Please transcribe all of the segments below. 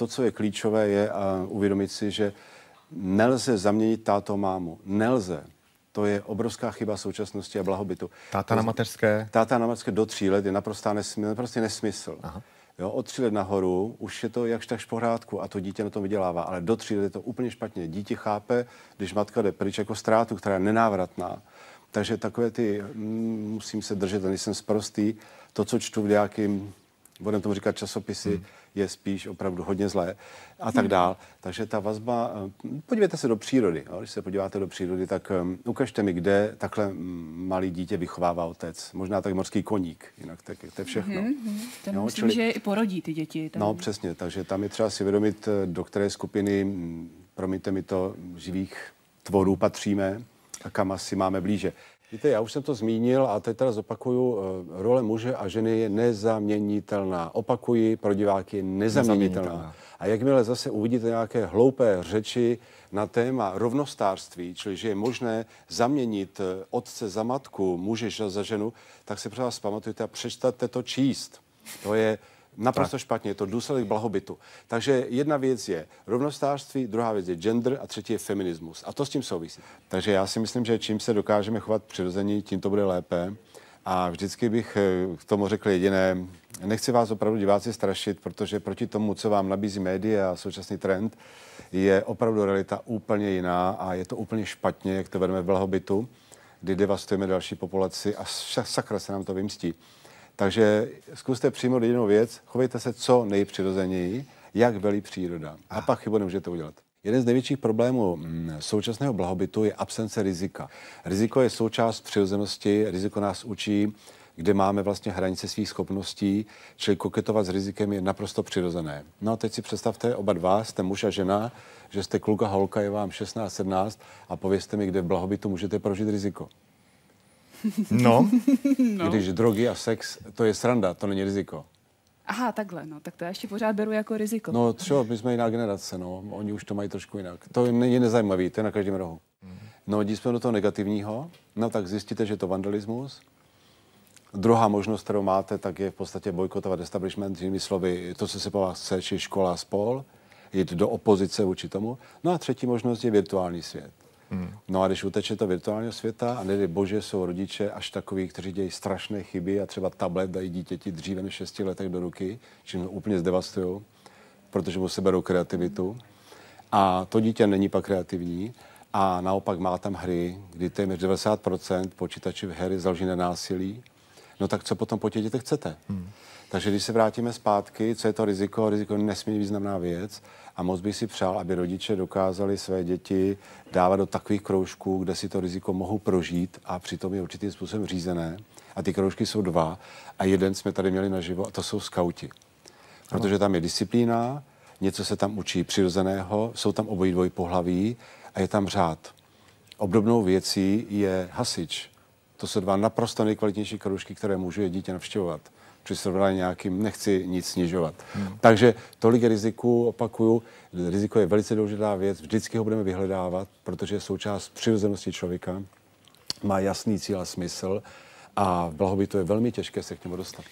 to, co je klíčové, je uh, uvědomit si, že nelze zaměnit táto mámu. Nelze. To je obrovská chyba současnosti a blahobytu. Táta na mateřské? Táta na mateřské do tří let je naprostá nesmysl, prostě nesmysl. Aha. Jo, od tří let nahoru už je to jakž takž pořádku a to dítě na tom vydělává, ale do tří let je to úplně špatně. Dítě chápe, když matka jde pryč jako ztrátu, která je nenávratná. Takže takové ty, mm, musím se držet, nejsem sprostý, to, co čtu v nějakým, budeme tomu říkat časopisy, hmm je spíš opravdu hodně zlé a tak hmm. dál. Takže ta vazba, eh, podívejte se do přírody. Jo. Když se podíváte do přírody, tak eh, ukažte mi, kde takhle malý dítě vychovává otec. Možná tak morský koník, jinak tak, to je všechno. Mm-hmm. Ten jo, myslím, čili... že i porodí ty děti. Tam... No přesně, takže tam je třeba si vědomit, eh, do které skupiny, promiňte mi to, živých tvorů patříme a kam asi máme blíže. Víte, já už jsem to zmínil a teď teda zopakuju, eh, role muže a ženy je nezaměnitelná. Opakuji, pro diváky nezaměnitelná. nezaměnitelná. A jakmile zase uvidíte nějaké hloupé řeči na téma rovnostářství, čili že je možné zaměnit eh, otce za matku, muže za ženu, tak si pro vás pamatujte a přečtete to číst. To je Naprosto tak. špatně, je to důsledek blahobytu. Takže jedna věc je rovnostářství, druhá věc je gender a třetí je feminismus. A to s tím souvisí. Takže já si myslím, že čím se dokážeme chovat přirozeně, tím to bude lépe. A vždycky bych eh, k tomu řekl jediné, nechci vás opravdu diváci strašit, protože proti tomu, co vám nabízí média a současný trend, je opravdu realita úplně jiná a je to úplně špatně, jak to vedeme v blahobytu, kdy devastujeme další populaci a sakra se nám to vymstí. Takže zkuste přijmout jedinou věc, chovejte se co nejpřirozeněji, jak velí příroda. A pak chybu nemůžete udělat. Jeden z největších problémů mm, současného blahobytu je absence rizika. Riziko je součást přirozenosti, riziko nás učí, kde máme vlastně hranice svých schopností, čili koketovat s rizikem je naprosto přirozené. No a teď si představte oba dva, jste muž a žena, že jste kluka holka, je vám 16, 17 a povězte mi, kde v blahobytu můžete prožít riziko. No, no. když drogy a sex, to je sranda, to není riziko. Aha, takhle, no, tak to já ještě pořád beru jako riziko. No třeba, my jsme jiná generace, no, oni už to mají trošku jinak. To je nezajímavý, to je na každém rohu. No, když jsme do toho negativního, no tak zjistíte, že je to vandalismus. Druhá možnost, kterou máte, tak je v podstatě bojkotovat establishment, jinými slovy, to, co se po vás chce, či škola spol, jít do opozice vůči tomu. No a třetí možnost je virtuální svět. Hmm. No a když uteče to virtuálního světa, a nedej bože, jsou rodiče až takový, kteří dějí strašné chyby a třeba tablet dají dítěti dříve než 6 letech do ruky, čím úplně zdevastují, protože mu seberou kreativitu. A to dítě není pak kreativní a naopak má tam hry, kdy téměř 90% počítačů v hry založí na násilí, no tak co potom po těch dětech chcete? Hmm. Takže když se vrátíme zpátky, co je to riziko? Riziko je nesmírně významná věc a moc bych si přál, aby rodiče dokázali své děti dávat do takových kroužků, kde si to riziko mohou prožít a přitom je určitým způsobem řízené. A ty kroužky jsou dva a jeden jsme tady měli naživo a to jsou skauti. Protože tam je disciplína, něco se tam učí přirozeného, jsou tam obojí dvoj pohlaví a je tam řád. Obdobnou věcí je hasič. To jsou dva naprosto nejkvalitnější kroužky, které může dítě navštěvovat. Při srovnání nějakým nechci nic snižovat. Hmm. Takže tolik riziku, opakuju, riziko je velice důležitá věc, vždycky ho budeme vyhledávat, protože je součást přirozenosti člověka, má jasný cíl a smysl a v blahobytu je velmi těžké se k němu dostat.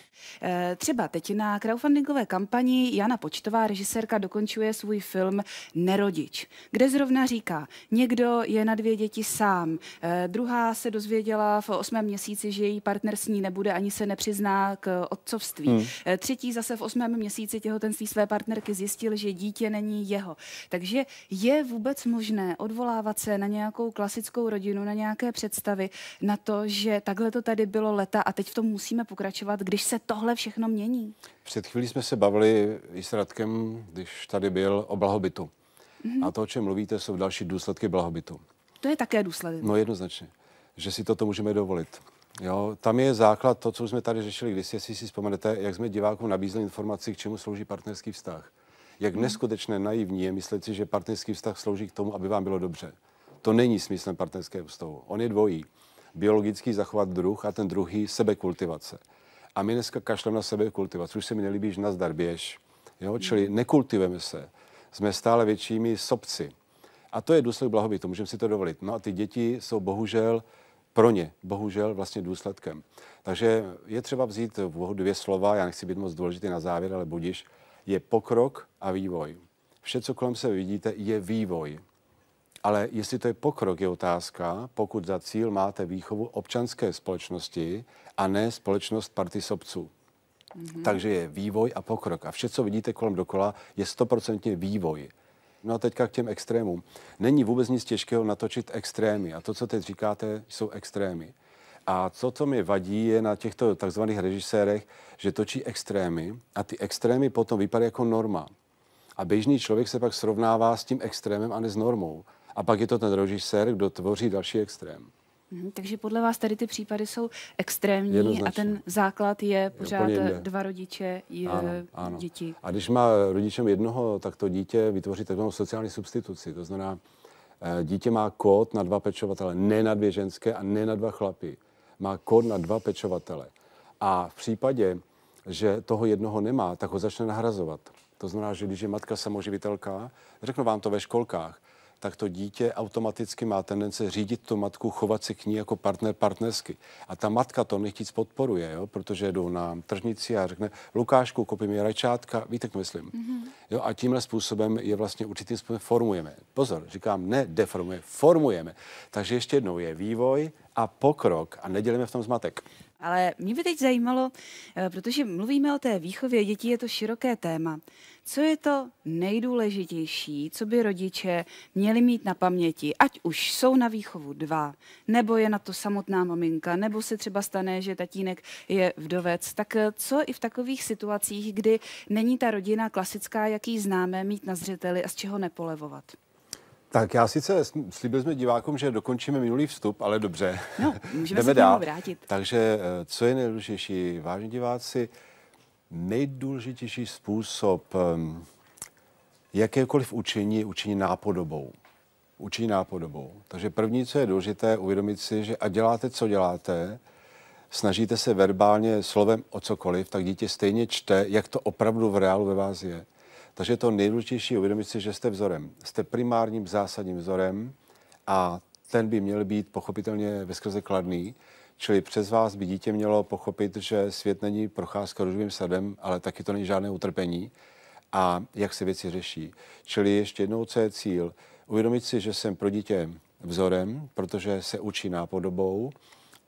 Eh, třeba teď na crowdfundingové kampani Jana Počtová, režisérka, dokončuje svůj film Nerodič, kde zrovna říká, někdo je na dvě děti sám, eh, druhá se dozvěděla v osmém měsíci, že její partner s ní nebude ani se nepřizná k otcovství. Hmm. Eh, třetí zase v osmém měsíci těhotenství své partnerky zjistil, že dítě není jeho. Takže je vůbec možné odvolávat se na nějakou klasickou rodinu, na nějaké představy, na to, že takhle to tady bylo leta a teď v tom musíme pokračovat, když se tohle všechno mění? Před chvílí jsme se bavili i s Radkem, když tady byl, o blahobytu. Mm-hmm. A to, o čem mluvíte, jsou další důsledky blahobytu. To je také důsledek. No jednoznačně, že si toto můžeme dovolit. Jo, tam je základ to, co jsme tady řešili když si si vzpomenete, jak jsme divákům nabízeli informaci, k čemu slouží partnerský vztah. Jak hmm. neskutečné naivní je myslet si, že partnerský vztah slouží k tomu, aby vám bylo dobře. To není smyslem partnerského vztahu. On je dvojí biologický zachovat druh a ten druhý sebekultivace. A my dneska kašleme na sebekultivaci, už se mi nelíbí, že nazdar běž. Jo? Čili mhm. nekultivujeme se, jsme stále většími sobci. A to je důsledek blahobytu, můžeme si to dovolit. No a ty děti jsou bohužel pro ně, bohužel vlastně důsledkem. Takže je třeba vzít v úvahu dvě slova, já nechci být moc důležitý na závěr, ale budiš, je pokrok a vývoj. Vše, co kolem se vidíte, je vývoj. Ale jestli to je pokrok, je otázka, pokud za cíl máte výchovu občanské společnosti a ne společnost party sobců. Mm-hmm. Takže je vývoj a pokrok. A vše, co vidíte kolem dokola, je stoprocentně vývoj. No a teďka k těm extrémům. Není vůbec nic těžkého natočit extrémy. A to, co teď říkáte, jsou extrémy. A co, co mi vadí, je na těchto takzvaných režisérech, že točí extrémy a ty extrémy potom vypadají jako norma. A běžný člověk se pak srovnává s tím extrémem a ne s normou. A pak je to ten režisér, kdo tvoří další extrém. Hmm, takže podle vás tady ty případy jsou extrémní a ten základ je pořád je dva rodiče, je ano, ano. děti. A když má rodičem jednoho, tak to dítě vytvoří takovou sociální substituci. To znamená, eh, dítě má kód na dva pečovatele, ne na dvě ženské a ne na dva chlapy. Má kód na dva pečovatele. A v případě, že toho jednoho nemá, tak ho začne nahrazovat. To znamená, že když je matka samoživitelka, řeknu vám to ve školkách, tak to dítě automaticky má tendence řídit tu matku, chovat se k ní jako partner partnersky. A ta matka to nechtíc podporuje, jo? protože jdou na tržnici a řekne, Lukášku, kopi mi rajčátka, víte, jak myslím. Mm-hmm. Jo? A tímhle způsobem je vlastně určitým způsobem formujeme. Pozor, říkám, ne deformujeme, formujeme. Takže ještě jednou je vývoj a pokrok a nedělíme v tom zmatek. Ale mě by teď zajímalo, eh, protože mluvíme o té výchově dětí, je to široké téma. Co je to nejdůležitější, co by rodiče měli mít na paměti, ať už jsou na výchovu dva, nebo je na to samotná maminka, nebo se třeba stane, že tatínek je vdovec, tak eh, co i v takových situacích, kdy není ta rodina klasická, jaký známe, mít na zřeteli a z čeho nepolevovat? Tak já sice slíbil jsme divákům, že dokončíme minulý vstup, ale dobře. No, můžeme Jdeme se dál. vrátit. Takže eh, co je nejdůležitější, vážení diváci, nejdůležitější způsob ehm, jakékoliv učení je učení nápodobou. Učení nápodobou. Takže první, co je důležité, uvědomit si, že a děláte, co děláte, snažíte se verbálně slovem o cokoliv, tak dítě stejně čte, jak to opravdu v reálu ve vás je. Takže to nejdůležitější uvědomit si, že jste vzorem. Jste primárním zásadním vzorem a ten by měl být pochopitelně veskrze kladný. Čili přes vás by dítě mělo pochopit, že svět není procházka růžovým sadem, ale taky to není žádné utrpení a jak se věci řeší. Čili ještě jednou, co je cíl? Uvědomit si, že jsem pro dítě vzorem, protože se učí nápodobou,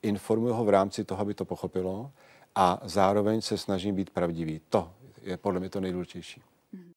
informuji ho v rámci toho, aby to pochopilo a zároveň se snažím být pravdivý. To je podle mě to nejdůležitější.